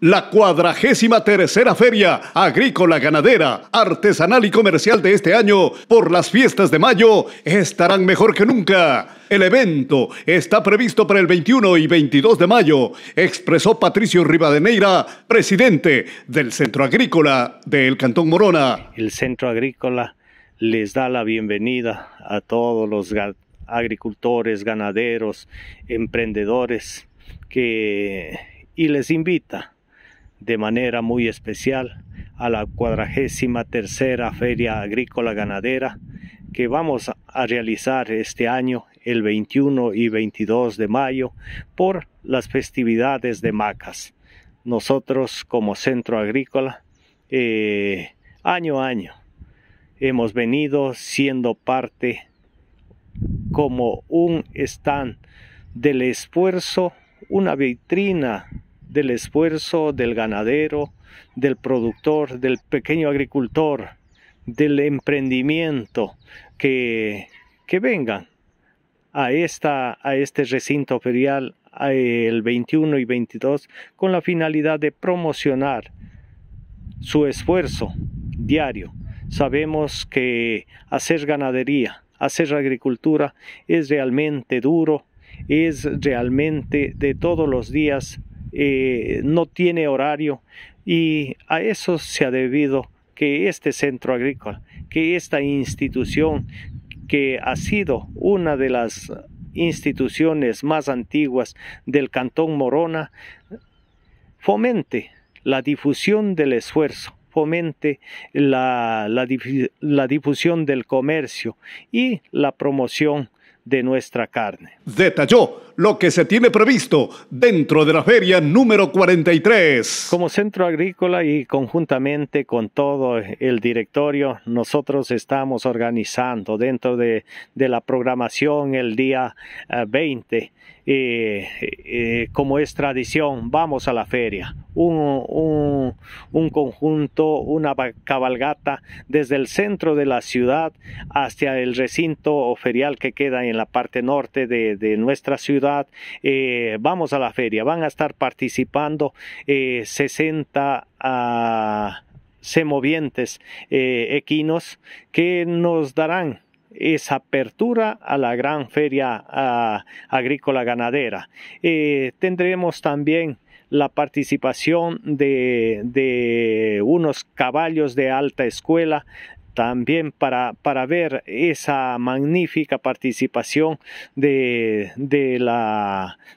La cuadragésima tercera feria agrícola, ganadera, artesanal y comercial de este año por las fiestas de mayo estarán mejor que nunca. El evento está previsto para el 21 y 22 de mayo, expresó Patricio Rivadeneira, presidente del Centro Agrícola del Cantón Morona. El Centro Agrícola les da la bienvenida a todos los agricultores, ganaderos, emprendedores que y les invita de manera muy especial a la cuadragésima tercera Feria Agrícola Ganadera que vamos a realizar este año el 21 y 22 de mayo por las festividades de Macas. Nosotros como centro agrícola eh, año a año hemos venido siendo parte como un stand del esfuerzo, una vitrina del esfuerzo del ganadero, del productor, del pequeño agricultor, del emprendimiento, que, que vengan a, esta, a este recinto ferial el 21 y 22 con la finalidad de promocionar su esfuerzo diario. Sabemos que hacer ganadería, hacer agricultura es realmente duro, es realmente de todos los días eh, no tiene horario y a eso se ha debido que este centro agrícola, que esta institución que ha sido una de las instituciones más antiguas del Cantón Morona, fomente la difusión del esfuerzo, fomente la difusión del comercio y la promoción de nuestra carne. Detalló lo que se tiene previsto dentro de la feria número 43. Como centro agrícola y conjuntamente con todo el directorio, nosotros estamos organizando dentro de, la programación el día 20 eh, eh, eh, como es tradición, vamos a la feria. Un, conjunto, una cabalgata desde el centro de la ciudad hasta el recinto ferial que queda en la parte norte de, nuestra ciudad. Eh, vamos a la feria, van a estar participando 60 ah, semovientes equinos que nos darán esa apertura a la gran feria agrícola ganadera. Eh, tendremos también la participación de, unos caballos de alta escuela también para, ver esa magnífica participación de,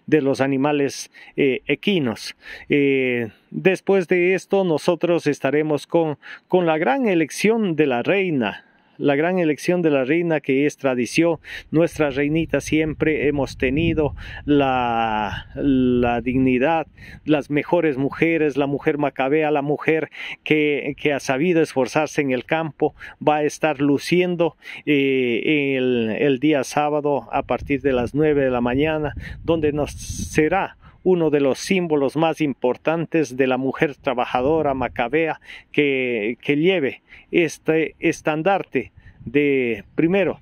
los animales eh, equinos. Eh, después de esto nosotros estaremos con, con la gran elección de la reina la gran elección de la reina que es tradición. Nuestra reinita siempre hemos tenido la, la dignidad, las mejores mujeres, la mujer macabea, la mujer que, ha sabido esforzarse en el campo, va a estar luciendo eh, el, el día sábado a partir de las 9 de la mañana, donde nos será uno de los símbolos más importantes de la mujer trabajadora macabea que, lleve este estandarte de, primero,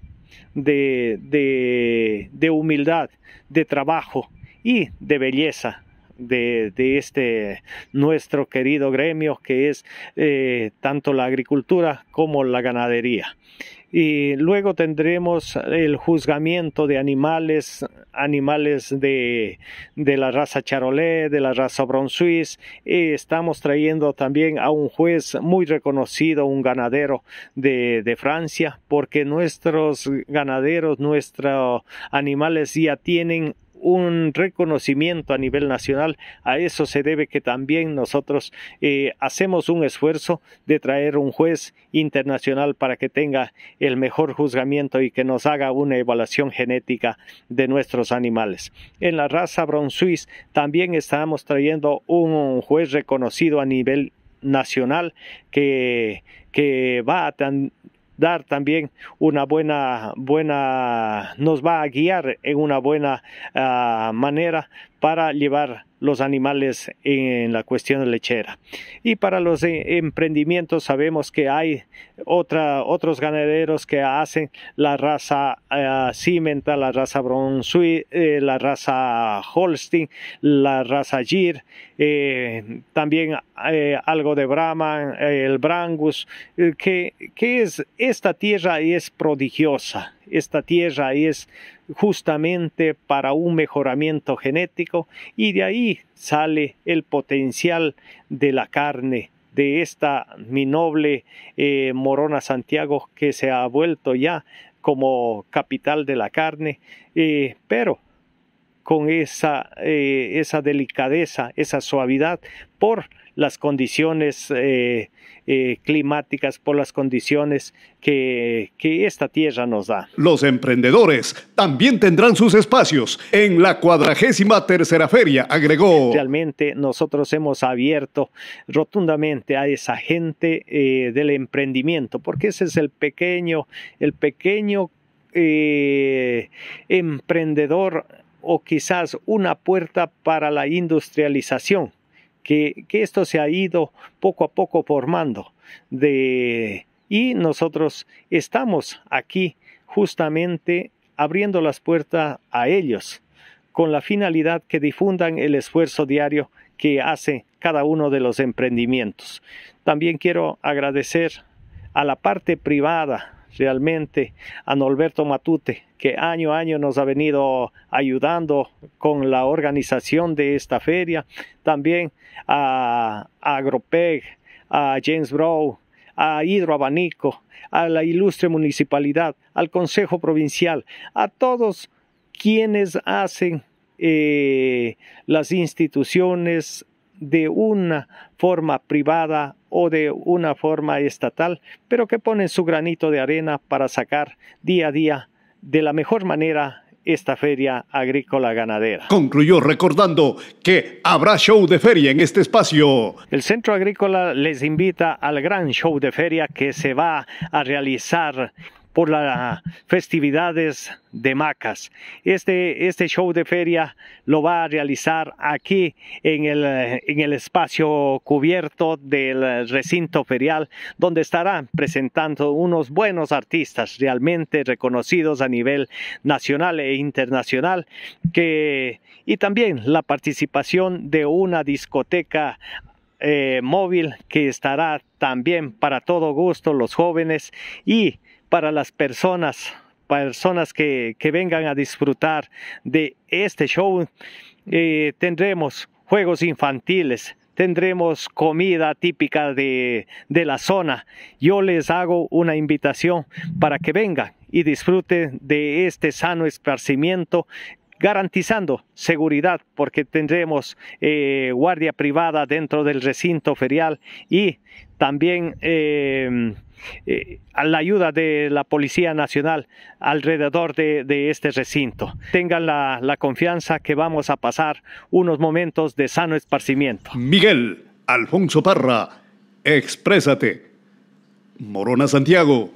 de, humildad, de trabajo y de belleza, de, este nuestro querido gremio que es eh, tanto la agricultura como la ganadería y luego tendremos el juzgamiento de animales, animales de, de la raza charolais, de la raza bronzuis, estamos trayendo también a un juez muy reconocido, un ganadero de, de Francia, porque nuestros ganaderos, nuestros animales ya tienen un reconocimiento a nivel nacional. A eso se debe que también nosotros eh, hacemos un esfuerzo de traer un juez internacional para que tenga el mejor juzgamiento y que nos haga una evaluación genética de nuestros animales. En la raza Bron Suisse también estamos trayendo un juez reconocido a nivel nacional que, que va a, dar también una buena, buena, nos va a guiar en una buena ah, manera para llevar los animales en la cuestión lechera. Y para los eh, emprendimientos sabemos que hay otra, otros ganaderos que hacen la raza eh, cimenta, la raza Bronsui, eh, la raza Holstein, la raza Gir, también algo de Brahman, el Brangus, que, es esta tierra es prodigiosa esta tierra es justamente para un mejoramiento genético y de ahí sale el potencial de la carne de esta mi noble eh, Morona Santiago que se ha vuelto ya como capital de la carne, eh, pero con esa, eh, esa delicadeza, esa suavidad por las condiciones eh, eh, climáticas, por las condiciones que, esta tierra nos da. Los emprendedores también tendrán sus espacios en la cuadragésima tercera feria, agregó. Realmente nosotros hemos abierto rotundamente a esa gente eh, del emprendimiento, porque ese es el pequeño, el pequeño emprendedor o quizás una puerta para la industrialización que, esto se ha ido poco a poco formando de, y nosotros estamos aquí justamente abriendo las puertas a ellos con la finalidad que difundan el esfuerzo diario que hace cada uno de los emprendimientos. También quiero agradecer a la parte privada realmente a Norberto Matute, que año a año nos ha venido ayudando con la organización de esta feria, también a, Agropeg, a James Brown, a Abanico, a la ilustre municipalidad, al Consejo Provincial, a todos quienes hacen eh, las instituciones de una forma privada o de una forma estatal, pero que ponen su granito de arena para sacar día a día de la mejor manera esta feria agrícola ganadera. Concluyó recordando que habrá show de feria en este espacio. El Centro Agrícola les invita al gran show de feria que se va a realizar por las festividades de Macas. Este, este show de feria lo va a realizar aquí en el, espacio cubierto del recinto ferial, donde estarán presentando unos buenos artistas realmente reconocidos a nivel nacional e internacional, que, y también la participación de una discoteca eh, móvil que estará también para todo gusto los jóvenes y para las personas, personas que, vengan a disfrutar de este show. Eh, tendremos juegos infantiles, tendremos comida típica de, de, la zona. Yo les hago una invitación para que vengan y disfruten de este sano esparcimiento garantizando seguridad porque tendremos eh, guardia privada dentro del recinto ferial y también a em, eh, la ayuda de la Policía Nacional alrededor de, este recinto. Tengan la, la confianza que vamos a pasar unos momentos de sano esparcimiento. Miguel Alfonso Parra, exprésate. Morona Santiago.